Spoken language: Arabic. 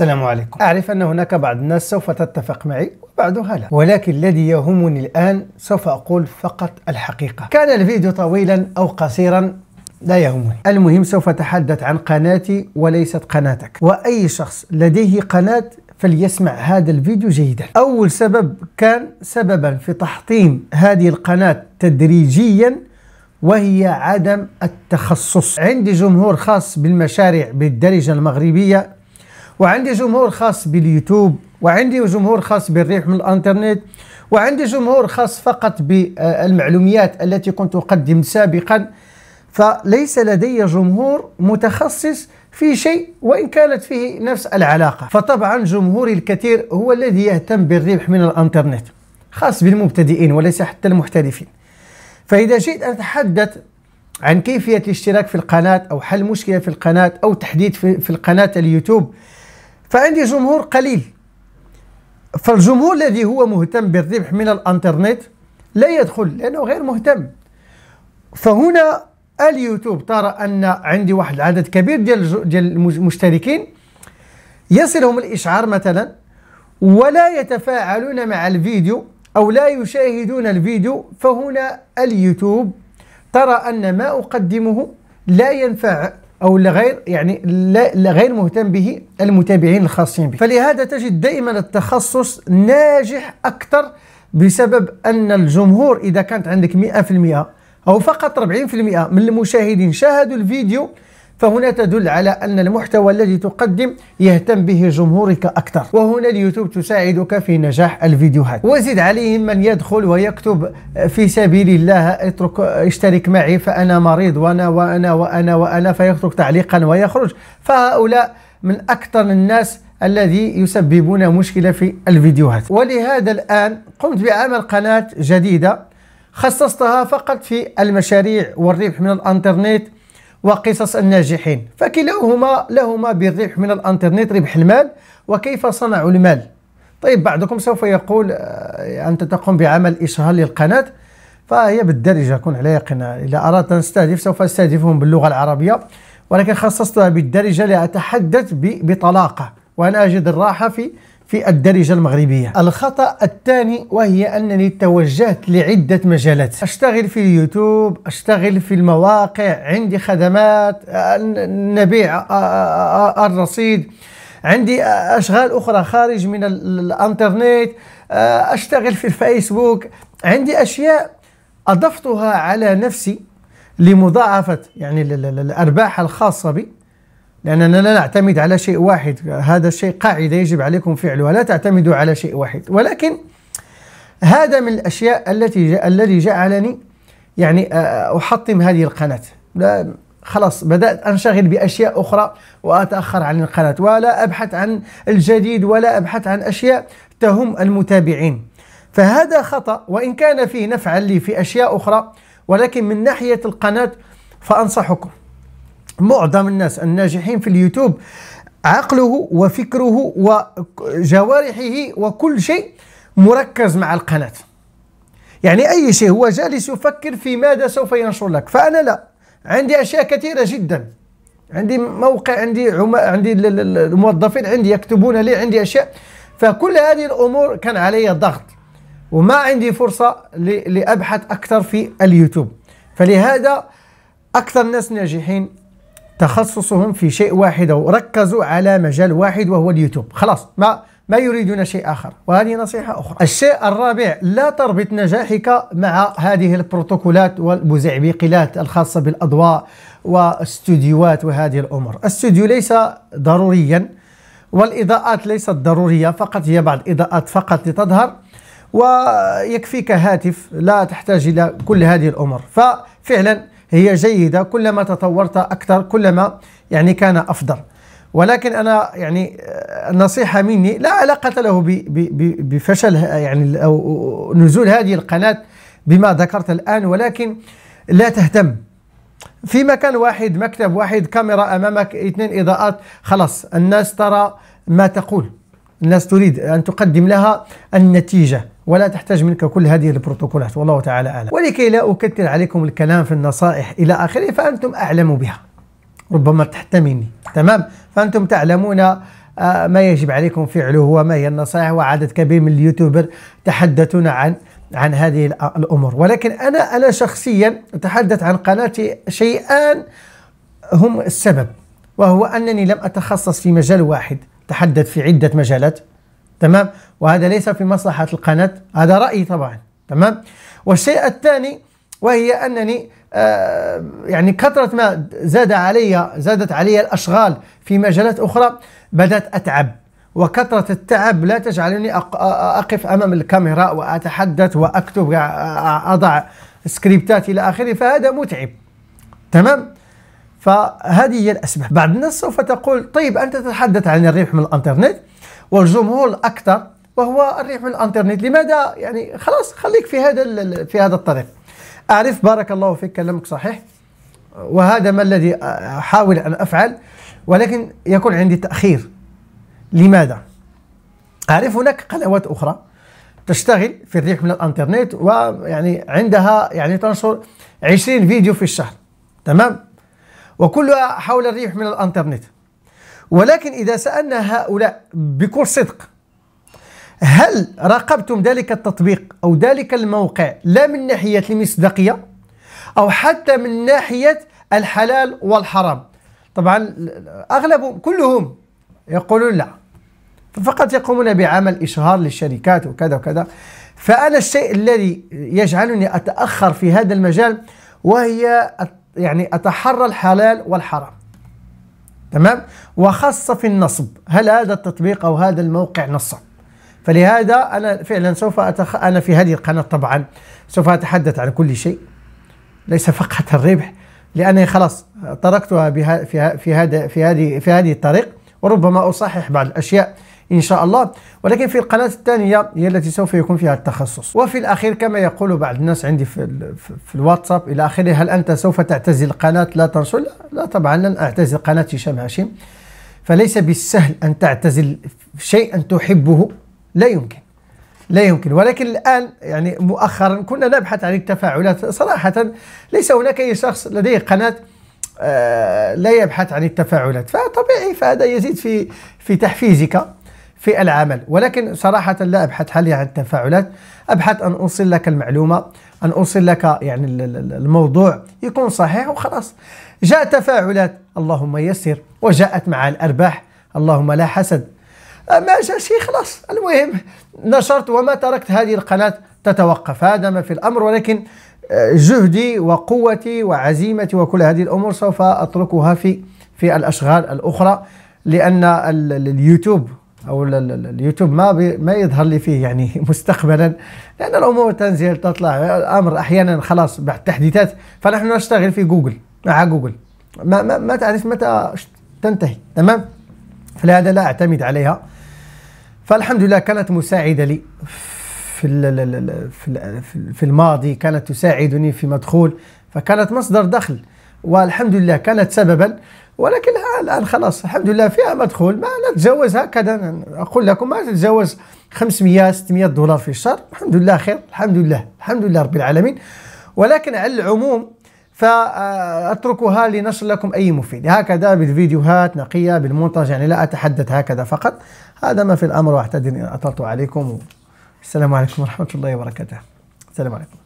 السلام عليكم أعرف أن هناك بعض الناس سوف تتفق معي وبعضها لا ولكن الذي يهمني الآن سوف أقول فقط الحقيقة كان الفيديو طويلا أو قصيرا لا يهمني المهم سوف أتحدث عن قناتي وليست قناتك وأي شخص لديه قناة فليسمع هذا الفيديو جيدا أول سبب كان سببا في تحطيم هذه القناة تدريجيا وهي عدم التخصص عندي جمهور خاص بالمشاريع بالدرجة المغربية وعندي جمهور خاص باليوتيوب وعندي جمهور خاص بالريح من الانترنت وعندي جمهور خاص فقط بالمعلوميات التي كنت اقدم سابقا فليس لدي جمهور متخصص في شيء وان كانت فيه نفس العلاقه فطبعا جمهوري الكثير هو الذي يهتم بالربح من الانترنت خاص بالمبتدئين وليس حتى المحترفين فاذا جئت اتحدث عن كيفيه الاشتراك في القناه او حل مشكله في القناه او تحديد في, في القناه اليوتيوب فعندي جمهور قليل فالجمهور الذي هو مهتم بالربح من الانترنت لا يدخل لانه غير مهتم فهنا اليوتيوب ترى ان عندي واحد العدد كبير ديال ديال المشتركين يصلهم الاشعار مثلا ولا يتفاعلون مع الفيديو او لا يشاهدون الفيديو فهنا اليوتيوب ترى ان ما اقدمه لا ينفع أو لغير يعني لغير مهتم به المتابعين الخاصين به فلهذا تجد دائما التخصص ناجح أكثر بسبب أن الجمهور إذا كانت عندك 100% أو فقط 40% من المشاهدين شاهدوا الفيديو فهنا تدل على أن المحتوى الذي تقدم يهتم به جمهورك أكثر وهنا اليوتيوب تساعدك في نجاح الفيديوهات وزد عليهم من يدخل ويكتب في سبيل الله اترك اشترك معي فأنا مريض وأنا وأنا وأنا وأنا فيترك تعليقا ويخرج فهؤلاء من أكثر الناس الذي يسببون مشكلة في الفيديوهات ولهذا الآن قمت بعمل قناة جديدة خصصتها فقط في المشاريع والربح من الانترنت وقصص الناجحين فكلاهما لهما بالربح من الانترنت ربح المال وكيف صنعوا المال طيب بعضكم سوف يقول آه، أنت تقوم بعمل إشهار للقناة فهي بالدارجة كن على يقين إذا أردت أن أستهدف سوف أستهدفهم باللغة العربية ولكن خصصتها بالدارجة لأتحدث بطلاقة وأنا أجد الراحة في في الدارجة المغربية الخطأ الثاني وهي أنني توجهت لعدة مجالات أشتغل في اليوتيوب أشتغل في المواقع عندي خدمات آه، نبيع آه، آه، الرصيد عندي أشغال أخرى خارج من الأنترنت أشتغل في الفيسبوك عندي أشياء أضفتها على نفسي لمضاعفة يعني الأرباح الخاصة بي لأننا لا نعتمد على شيء واحد هذا الشيء قاعدة يجب عليكم فعلها لا تعتمدوا على شيء واحد ولكن هذا من الأشياء التي الذي جعلني يعني آه، آه، أحطم هذه القناة لا خلاص بدأت أنشغل بأشياء أخرى وأتأخر عن القناة ولا أبحث عن الجديد ولا أبحث عن أشياء تهم المتابعين فهذا خطأ وإن كان فيه نفعا لي في أشياء أخرى ولكن من ناحية القناة فأنصحكم معظم الناس الناجحين في اليوتيوب عقله وفكره وجوارحه وكل شيء مركز مع القناة يعني أي شيء هو جالس يفكر في ماذا سوف ينشر لك فأنا لا عندي أشياء كثيرة جدا عندي موقع عندي عم... عندي الموظفين عندي يكتبون لي عندي أشياء فكل هذه الأمور كان علي ضغط وما عندي فرصة ل... لأبحث أكثر في اليوتيوب فلهذا أكثر الناس ناجحين تخصصهم في شيء واحد أو ركزوا على مجال واحد وهو اليوتيوب خلاص ما ما يريدون شيء آخر وهذه نصيحة أخرى الشيء الرابع لا تربط نجاحك مع هذه البروتوكولات والمزعبقلات الخاصة بالأضواء واستوديوهات وهذه الأمور الاستوديو ليس ضروريا والإضاءات ليست ضرورية فقط هي بعض إضاءات فقط لتظهر ويكفيك هاتف لا تحتاج إلى كل هذه الأمور ففعلا هي جيدة كلما تطورت أكثر كلما يعني كان أفضل ولكن أنا يعني آه، النصيحة مني لا علاقة له بفشل يعني أو نزول هذه القناة بما ذكرت الآن ولكن لا تهتم في مكان واحد مكتب واحد كاميرا أمامك اثنين إضاءات خلاص الناس ترى ما تقول الناس تريد أن تقدم لها النتيجة ولا تحتاج منك كل هذه البروتوكولات والله تعالى أعلم ولكي لا أكثر عليكم الكلام في النصائح إلى آخره فأنتم أعلم بها ربما تحتمني تمام فأنتم تعلمون آه، ما يجب عليكم فعله وما هي النصائح وعدد كبير من اليوتيوبر تحدثون عن عن هذه آه، الأمور ولكن أنا أنا شخصيا أتحدث عن قناتي شيئان هم السبب وهو أنني لم أتخصص في مجال واحد تحدث في عدة مجالات تمام وهذا ليس في مصلحة القناة هذا رأيي طبعا تمام والشيء الثاني وهي أنني آه يعني كثرة ما زاد علي زادت علي الأشغال في مجالات أخرى بدأت أتعب وكثرة التعب لا تجعلني آه، آه، أقف أمام الكاميرا وأتحدث وأكتب آه، أضع سكريبتات إلى آخره فهذا متعب تمام فهذه هي الأسباب بعض الناس سوف تقول طيب أنت تتحدث عن الربح من الأنترنت والجمهور الاكثر وهو الريح من الانترنت لماذا يعني خلاص خليك في هذا في هذا الطريق اعرف بارك الله فيك كلامك صحيح وهذا ما الذي احاول ان افعل ولكن يكون عندي تاخير لماذا اعرف هناك قنوات اخرى تشتغل في الريح من الانترنت ويعني عندها يعني تنشر 20 فيديو في الشهر تمام وكلها حول الريح من الانترنت ولكن إذا سألنا هؤلاء بكل صدق هل راقبتم ذلك التطبيق أو ذلك الموقع لا من ناحية المصداقية أو حتى من ناحية الحلال والحرام طبعا أغلب كلهم يقولون لا فقط يقومون بعمل إشهار للشركات وكذا وكذا فأنا الشيء الذي يجعلني أتأخر في هذا المجال وهي يعني أتحرى الحلال والحرام تمام وخاصة في النصب هل هذا التطبيق أو هذا الموقع نصب فلهذا أنا فعلا سوف أتخ... أنا في هذه القناة طبعا سوف أتحدث عن كل شيء ليس فقط الربح لأني خلاص تركتها بها في, في هذا في هذه في هذه الطريق وربما أصحح بعض الأشياء إن شاء الله ولكن في القناة الثانية هي التي سوف يكون فيها التخصص وفي الأخير كما يقول بعض الناس عندي في, في الواتساب إلى آخره هل أنت سوف تعتزل القناة لا ترسل لا طبعا لن أعتزل قناة هشام هاشم فليس بالسهل أن تعتزل شيئا تحبه لا يمكن لا يمكن ولكن الآن يعني مؤخرا كنا نبحث عن التفاعلات صراحة ليس هناك أي شخص لديه قناة آه، لا يبحث عن التفاعلات فطبيعي فهذا يزيد في في تحفيزك في العمل ولكن صراحة لا أبحث حاليا عن التفاعلات أبحث أن أوصل لك المعلومة أن أوصل لك يعني الموضوع يكون صحيح وخلاص جاء تفاعلات اللهم يسر وجاءت مع الأرباح اللهم لا حسد ما جاء شيء خلاص المهم نشرت وما تركت هذه القناة تتوقف هذا ما في الأمر ولكن آه، جهدي وقوتي وعزيمتي وكل هذه الأمور سوف أتركها في في الأشغال الأخرى لأن اليوتيوب او اليوتيوب ما بي ما يظهر لي فيه يعني مستقبلا لان الامور تنزل تطلع امر احيانا خلاص بعد تحديثات فنحن نشتغل في جوجل مع جوجل ما ما, ما تعرف متى تنتهي تمام فلهذا لا اعتمد عليها فالحمد لله كانت مساعده لي في في الماضي كانت تساعدني في مدخول فكانت مصدر دخل والحمد لله كانت سببا ولكن الان خلاص الحمد لله فيها مدخول ما نتجاوز هكذا اقول لكم ما نتجاوز 500 600 دولار في الشهر الحمد لله خير الحمد لله الحمد لله رب العالمين ولكن على العموم فاتركها لنشر لكم اي مفيد هكذا بالفيديوهات نقيه بالمونتاج يعني لا اتحدث هكذا فقط هذا ما في الامر واعتذر ان اطلت عليكم السلام عليكم ورحمه الله وبركاته السلام عليكم